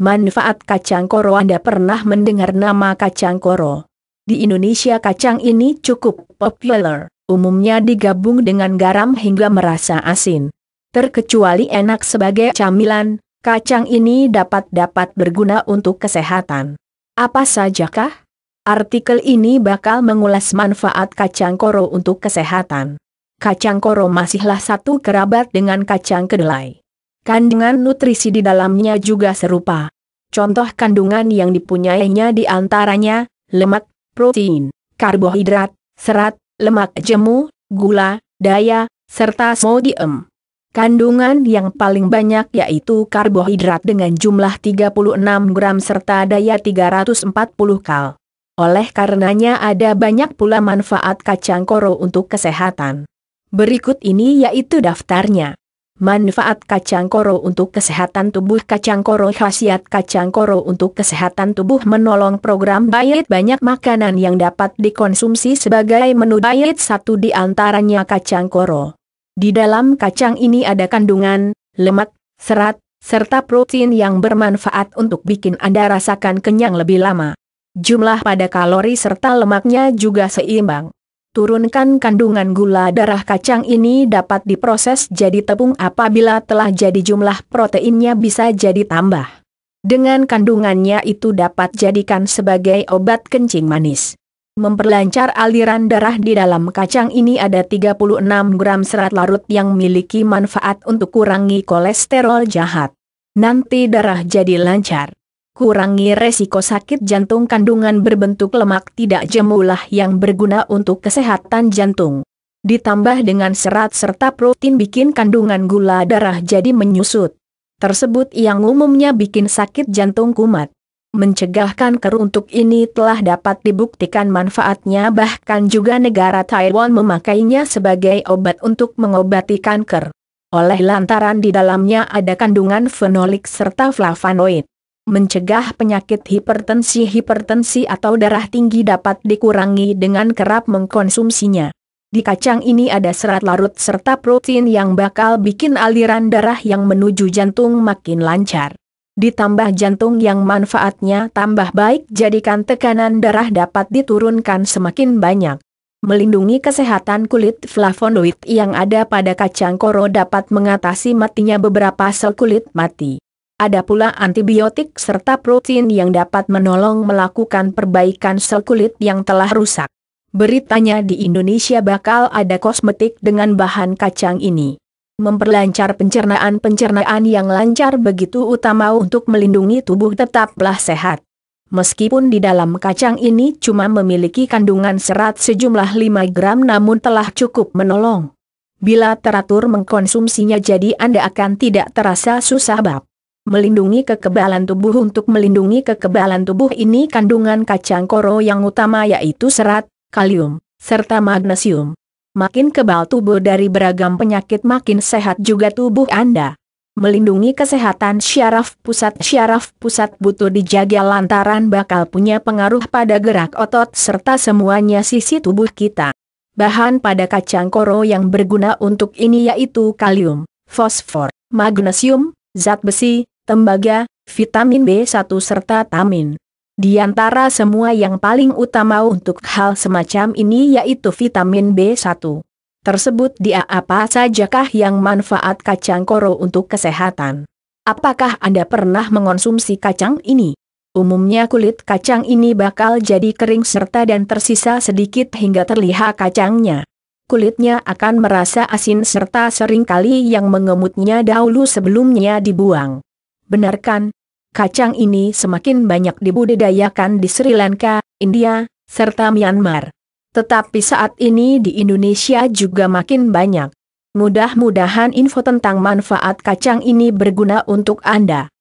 Manfaat kacang koro Anda pernah mendengar nama kacang koro. Di Indonesia kacang ini cukup populer, umumnya digabung dengan garam hingga merasa asin. Terkecuali enak sebagai camilan, kacang ini dapat-dapat berguna untuk kesehatan. Apa sajakah? Artikel ini bakal mengulas manfaat kacang koro untuk kesehatan. Kacang koro masihlah satu kerabat dengan kacang kedelai kandungan nutrisi di dalamnya juga serupa. Contoh kandungan yang dipunyainya di antaranya, lemak, protein, karbohidrat, serat, lemak jemu, gula, daya, serta sodium. Kandungan yang paling banyak yaitu karbohidrat dengan jumlah 36 gram serta daya 340 kal. Oleh karenanya ada banyak pula manfaat kacang koro untuk kesehatan. Berikut ini yaitu daftarnya. Manfaat kacang koro untuk kesehatan tubuh Kacang koro khasiat kacang koro untuk kesehatan tubuh menolong program diet Banyak makanan yang dapat dikonsumsi sebagai menu diet satu di antaranya kacang koro Di dalam kacang ini ada kandungan, lemak, serat, serta protein yang bermanfaat untuk bikin Anda rasakan kenyang lebih lama Jumlah pada kalori serta lemaknya juga seimbang Turunkan kandungan gula darah kacang ini dapat diproses jadi tepung apabila telah jadi jumlah proteinnya bisa jadi tambah. Dengan kandungannya itu dapat jadikan sebagai obat kencing manis. Memperlancar aliran darah di dalam kacang ini ada 36 gram serat larut yang memiliki manfaat untuk kurangi kolesterol jahat. Nanti darah jadi lancar kurangi resiko sakit jantung kandungan berbentuk lemak tidak jemulah yang berguna untuk kesehatan jantung. Ditambah dengan serat serta protein bikin kandungan gula darah jadi menyusut. Tersebut yang umumnya bikin sakit jantung kumat. Mencegah kanker untuk ini telah dapat dibuktikan manfaatnya bahkan juga negara Taiwan memakainya sebagai obat untuk mengobati kanker. Oleh lantaran di dalamnya ada kandungan fenolik serta flavonoid mencegah penyakit hipertensi. Hipertensi atau darah tinggi dapat dikurangi dengan kerap mengkonsumsinya. Di kacang ini ada serat larut serta protein yang bakal bikin aliran darah yang menuju jantung makin lancar. Ditambah jantung yang manfaatnya tambah baik jadikan tekanan darah dapat diturunkan semakin banyak. Melindungi kesehatan kulit flavonoid yang ada pada kacang koro dapat mengatasi matinya beberapa sel kulit mati. Ada pula antibiotik serta protein yang dapat menolong melakukan perbaikan sel kulit yang telah rusak. Beritanya di Indonesia bakal ada kosmetik dengan bahan kacang ini. Memperlancar pencernaan-pencernaan yang lancar begitu utama untuk melindungi tubuh tetaplah sehat. Meskipun di dalam kacang ini cuma memiliki kandungan serat sejumlah 5 gram namun telah cukup menolong. Bila teratur mengkonsumsinya jadi Anda akan tidak terasa susah bab melindungi kekebalan tubuh untuk melindungi kekebalan tubuh ini kandungan kacang koro yang utama yaitu serat, kalium, serta magnesium. Makin kebal tubuh dari beragam penyakit makin sehat juga tubuh Anda. Melindungi kesehatan syaraf pusat Syaraf pusat butuh dijaga lantaran bakal punya pengaruh pada gerak otot serta semuanya sisi tubuh kita. Bahan pada kacang koro yang berguna untuk ini yaitu kalium, fosfor, magnesium, zat besi, tembaga, vitamin B1 serta tamin. Di antara semua yang paling utama untuk hal semacam ini yaitu vitamin B1. Tersebut dia apa sajakah yang manfaat kacang koro untuk kesehatan? Apakah Anda pernah mengonsumsi kacang ini? Umumnya kulit kacang ini bakal jadi kering serta dan tersisa sedikit hingga terlihat kacangnya. Kulitnya akan merasa asin serta seringkali yang mengemutnya dahulu sebelumnya dibuang. Benarkan, Kacang ini semakin banyak dibudidayakan di Sri Lanka, India, serta Myanmar. Tetapi saat ini di Indonesia juga makin banyak. Mudah-mudahan info tentang manfaat kacang ini berguna untuk Anda.